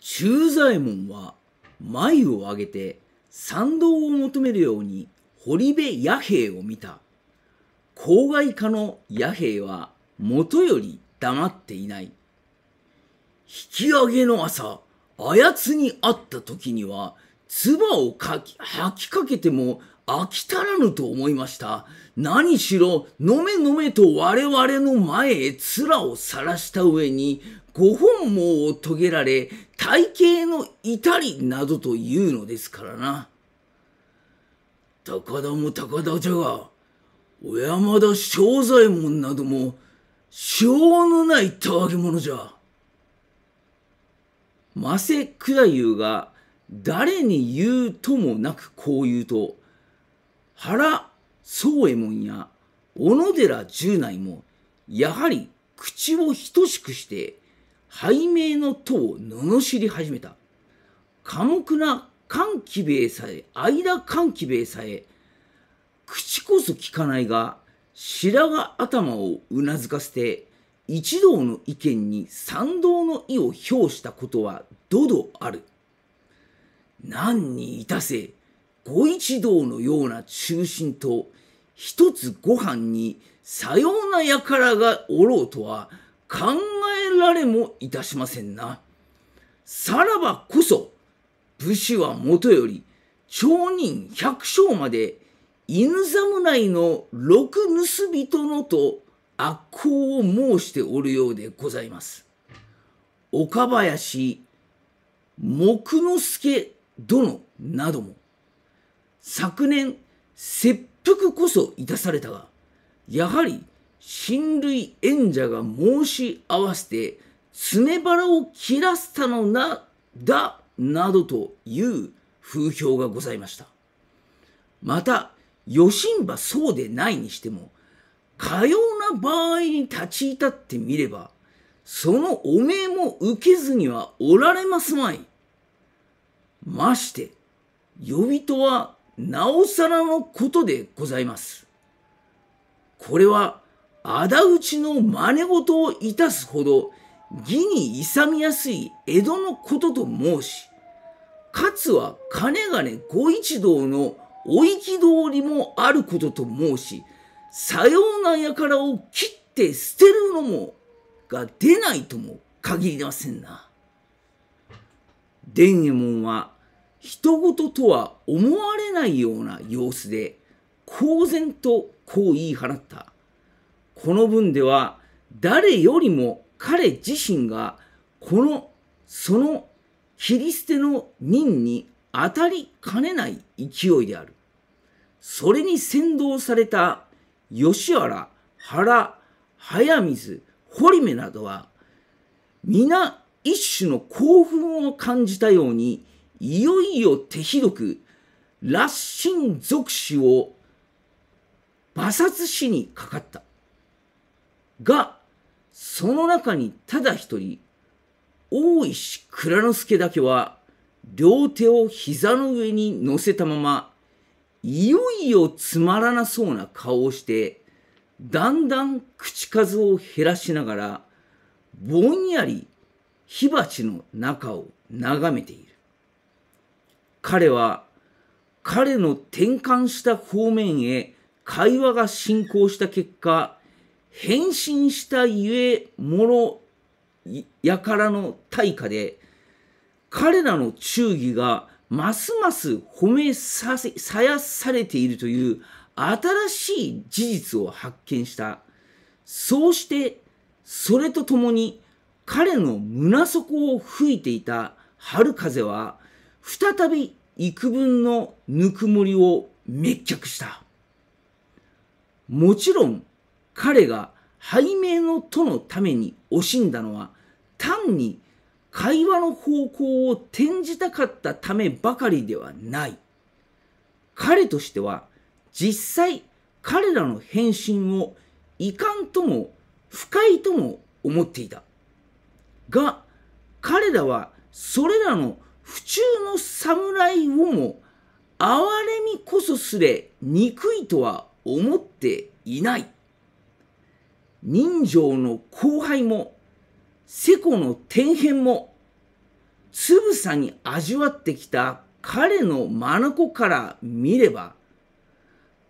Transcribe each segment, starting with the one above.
中左衛門は眉を上げて賛同を求めるように堀部弥平を見た。郊外家の弥平は元より黙っていない。引き上げの朝、あやつに会った時には、唾をかき、吐きかけても飽き足らぬと思いました。何しろ、飲め飲めと我々の前へ面を晒した上に、ご本望を遂げられ、体系の至りなどというのですからな。高田も高田じゃが、小山田正左衛門なども、しょうのないたわけ者じゃ。マセ九太夫が誰に言うともなくこう言うと、原宗右衛門や小野寺十内も、やはり口を等しくして、拝命の塔を罵り始めた。寡黙な歓喜兵衛さえ、間歓喜兵衛さえ、口こそ聞かないが、白髪頭をうなずかせて、一同の意見に賛同の意を表したことはどどある。何にいたせ、ご一同のような中心と、一つご飯にさような輩がおろうとは考られもいたしませんな。さらばこそ、武士はもとより、町人百姓まで、犬侍の六盗人のと悪行を申しておるようでございます。岡林、木之助殿なども、昨年、切腹こそいたされたが、やはり親類縁者が申し合わせて、爪腹を切らせたのな、だ、などという風評がございました。また、余震ばそうでないにしても、かような場合に立ち至ってみれば、その汚名も受けずにはおられますまい。まして、呼びとはなおさらのことでございます。これは仇討ちの真似事をいたすほど、義に勇みやすい江戸のことと申し、かつは金々御一同のお憤りもあることと申し、さような輩を切って捨てるのも、が出ないとも限りませんな。伝右衛門は、人事とは思われないような様子で、公然とこう言い放った。この文では誰よりも彼自身がこのその切り捨ての任に当たりかねない勢いである。それに先導された吉原、原、早水、堀目などは、皆一種の興奮を感じたように、いよいよ手ひどく、羅針属子を馬殺しにかかった。が、その中にただ一人、大石蔵之助だけは、両手を膝の上に乗せたまま、いよいよつまらなそうな顔をして、だんだん口数を減らしながら、ぼんやり火鉢の中を眺めている。彼は、彼の転換した方面へ会話が進行した結果、変身したゆえもろやからの対価で彼らの忠義がますます褒めさせさやされているという新しい事実を発見したそうしてそれとともに彼の胸底を吹いていた春風は再び幾分のぬくもりを滅却したもちろん彼が背面のとのために惜しんだのは単に会話の方向を転じたかったためばかりではない。彼としては実際彼らの返信を遺憾とも不快とも思っていた。が、彼らはそれらの不中の侍をも哀れみこそすれ憎いとは思っていない。人情の後輩も、世故の天変も、つぶさに味わってきた彼の眼から見れば、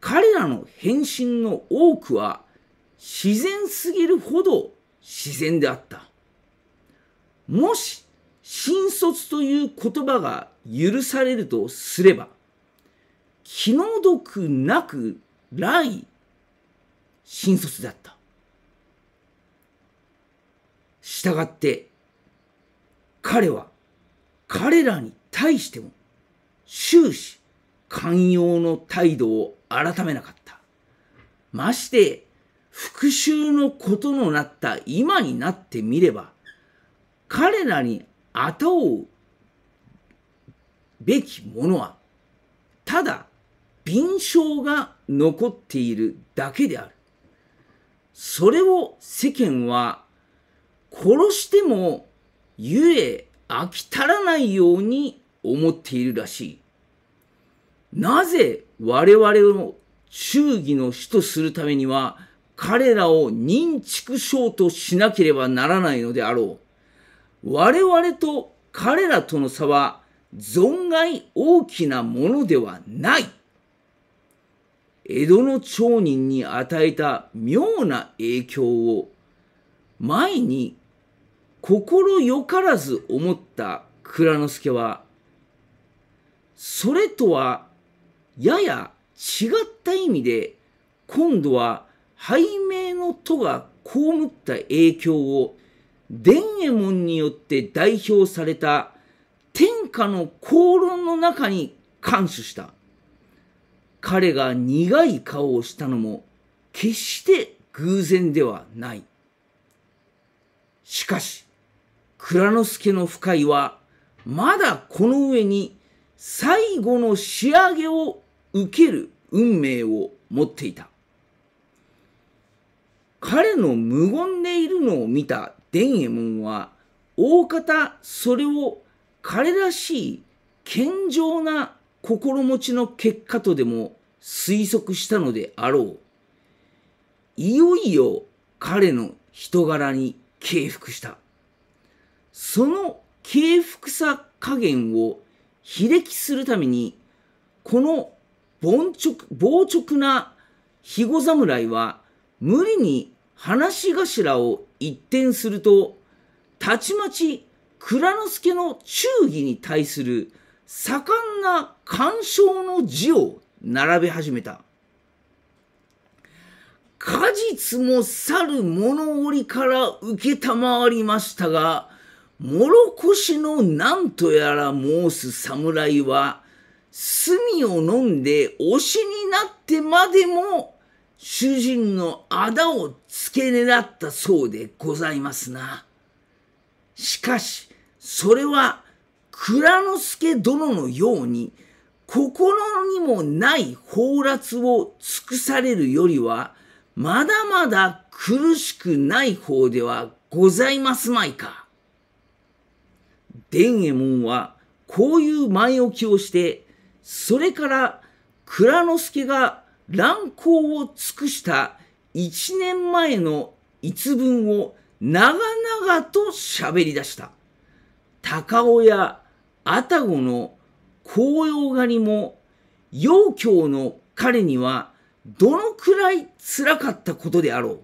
彼らの変身の多くは自然すぎるほど自然であった。もし、新卒という言葉が許されるとすれば、気の毒なく来、新卒だった。従って彼は彼らに対しても終始寛容の態度を改めなかった。まして復讐のことのなった今になってみれば彼らに後を追うべきものはただ敏将が残っているだけである。それを世間は殺しても、ゆえ飽き足らないように思っているらしい。なぜ我々を忠義の死とするためには、彼らを認知症としなければならないのであろう。我々と彼らとの差は、存外大きなものではない。江戸の町人に与えた妙な影響を前に心よからず思った蔵之助は、それとはやや違った意味で、今度は拝命の都が被った影響を、伝右衛門によって代表された天下の公論の中に感謝した。彼が苦い顔をしたのも、決して偶然ではない。しかし、蔵之介の深いは、まだこの上に最後の仕上げを受ける運命を持っていた。彼の無言でいるのを見た伝右衛門は、大方それを彼らしい健常な心持ちの結果とでも推測したのであろう。いよいよ彼の人柄に敬服した。その敬服さ加減を比歴するために、この凡直、暴直な肥後侍は、無理に話頭を一転すると、たちまち蔵之助の忠義に対する盛んな干渉の字を並べ始めた。果実も去る物折から承りましたが、諸しの何とやら申す侍は、墨を飲んで推しになってまでも、主人の仇を付け狙ったそうでございますな。しかし、それは、蔵之助殿のように、心にもない放埓を尽くされるよりは、まだまだ苦しくない方ではございますまいか。伝右衛門はこういう前置きをして、それから蔵之助が乱行を尽くした一年前の一文を長々と喋り出した。高尾や愛宕の紅葉狩りも、陽京の彼にはどのくらい辛かったことであろう。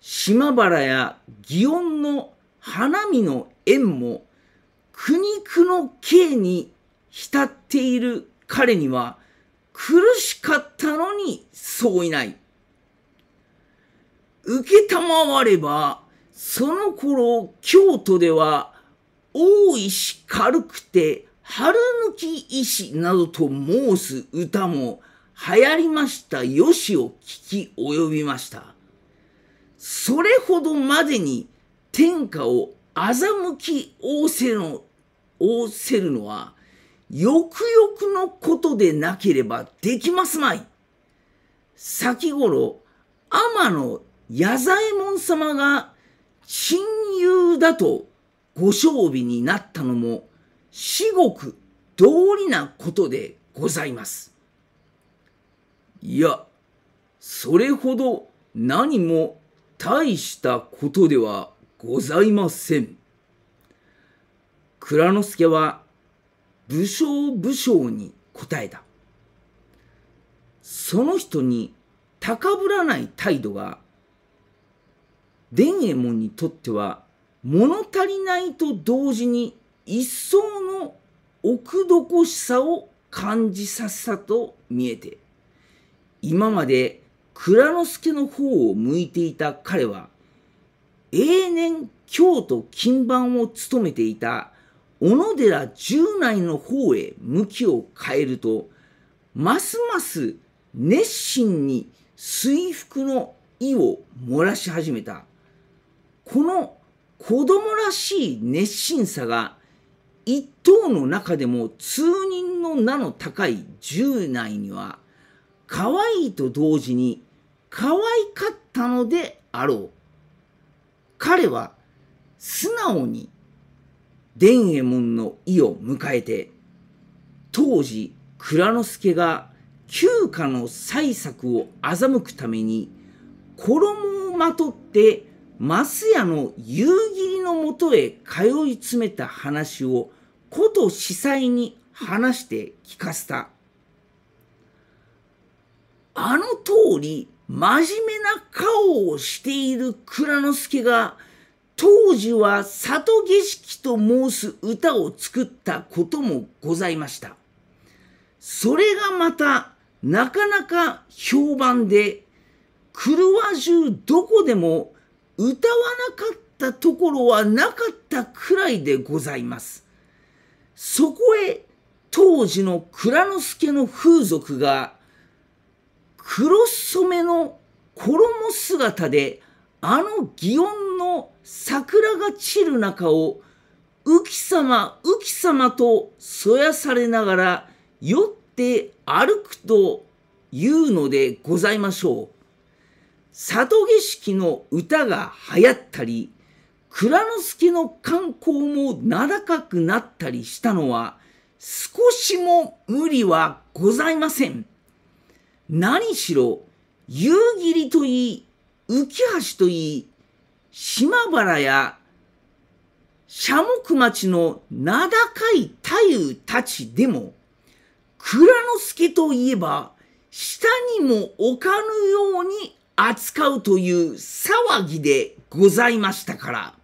島原や祇園の花見の縁も苦肉の刑に浸っている彼には苦しかったのにそういない。受けたまわれば、その頃京都では大石軽くて春抜き石などと申す歌も流行りましたよしを聞き及びました。それほどまでに天下を欺き仰せの、仰せるのは、よくよくのことでなければできますまい。先頃、天野矢左衛門様が親友だとご勝味になったのも、至極道理なことでございます。いや、それほど何も大したことではございません。蔵之助は武将武将に答えた。その人に高ぶらない態度が、伝右衛門にとっては物足りないと同時に一層の奥どこしさを感じさせたと見えて今まで蔵之助の方を向いていた彼は、永年京都金番を務めていた小野寺十内の方へ向きを変えると、ますます熱心に水服の意を漏らし始めた。この子供らしい熱心さが一等の中でも通人の名の高い十内には可愛いと同時に可愛かったのであろう。彼は素直に伝右衛門の意を迎えて、当時蔵之介が旧家の採作を欺くために衣をまとって増屋の夕霧のもとへ通い詰めた話をこと司祭に話して聞かせた。あの通り、真面目な顔をしている蔵之介が、当時は里儀式と申す歌を作ったこともございました。それがまた、なかなか評判で、狂わ中どこでも歌わなかったところはなかったくらいでございます。そこへ当時の蔵之介の風俗が黒染めの衣姿であの祇園の桜が散る中を浮様浮様とそやされながら酔って歩くというのでございましょう。里景色の歌が流行ったり蔵之介の観光も名高くなったりしたのは少しも無理はございません。何しろ、夕霧といい、浮橋といい、島原や、社木町の名高い太夫たちでも、蔵之助といえば、下にも置かぬように扱うという騒ぎでございましたから、